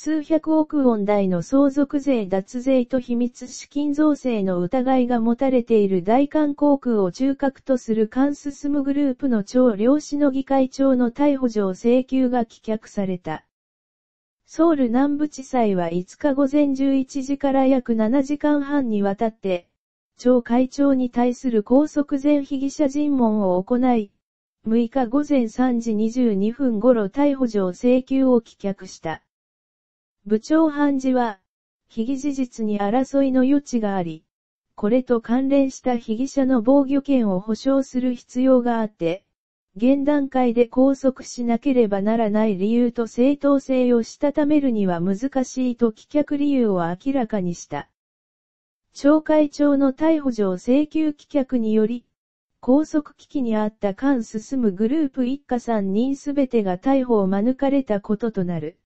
数百億ウォン台の相続税脱税と秘密資金造成の疑いが持たれている大韓航空を中核とする関進グループの超量子の議会長の逮捕状請求が棄却された。ソウル南部地裁は5日午前11時から約7時間半にわたって、超会長に対する拘束前被疑者尋問を行い、6日午前3時22分頃逮捕状請求を棄却した。部長判事は、被疑事実に争いの余地があり、これと関連した被疑者の防御権を保障する必要があって、現段階で拘束しなければならない理由と正当性をしたためるには難しいと棄却理由を明らかにした。町会長の逮捕状請求棄却により、拘束危機にあった間進むグループ一家3人すべてが逮捕を免れたこととなる。